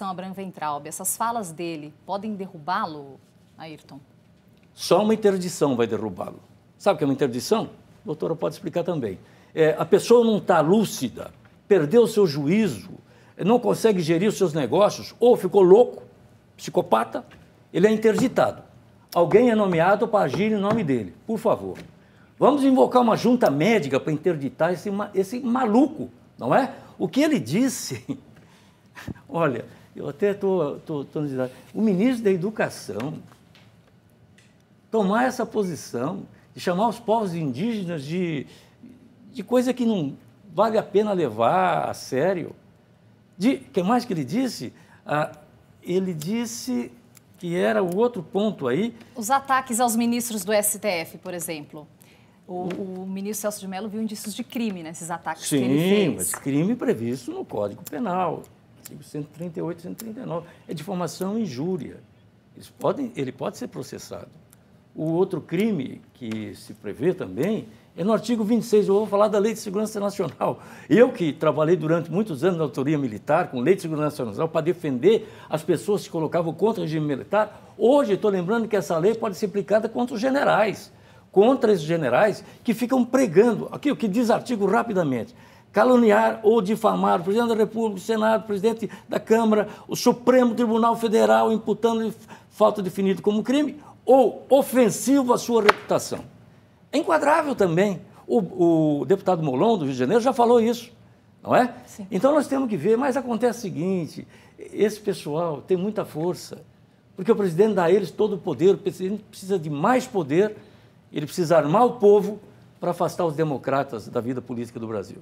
relação a Branventralbe? Essas falas dele podem derrubá-lo, Ayrton? Só uma interdição vai derrubá-lo. Sabe o que é uma interdição? A doutora pode explicar também. É, a pessoa não está lúcida, perdeu o seu juízo, não consegue gerir os seus negócios, ou ficou louco, psicopata, ele é interditado. Alguém é nomeado para agir em nome dele, por favor. Vamos invocar uma junta médica para interditar esse, esse maluco, não é? O que ele disse, olha, eu até estou tô, tô, tô dizendo, o ministro da Educação tomar essa posição de chamar os povos indígenas de, de coisa que não vale a pena levar a sério. O que mais que ele disse? Ah, ele disse que era o outro ponto aí. Os ataques aos ministros do STF, por exemplo. O, o, ministro Celso de Mello viu indícios de crime nesses ataques Sim, que ele fez. Sim, mas crime previsto no Código Penal artigo 138 e 139. É difamação e injúria. Eles podem, ele pode ser processado. O outro crime que se prevê também é no artigo 26, eu vou falar da Lei de Segurança Nacional. Eu que trabalhei durante muitos anos na autoria militar, com Lei de Segurança Nacional, para defender as pessoas que se colocavam contra o regime militar, hoje estou lembrando que essa lei pode ser aplicada contra os generais, contra esses generais que ficam pregando. Aqui o que diz artigo rapidamente caluniar ou difamar o presidente da República, o Senado, o presidente da Câmara, o Supremo Tribunal Federal, imputando falta definida como crime, ou ofensivo à sua reputação. É enquadrável também. O, o deputado Molon, do Rio de Janeiro, já falou isso, não é? Sim. Então nós temos que ver, mas acontece o seguinte: esse pessoal tem muita força, porque o presidente dá a eles todo o poder, o presidente precisa de mais poder, ele precisa armar o povo para afastar os democratas da vida política do Brasil.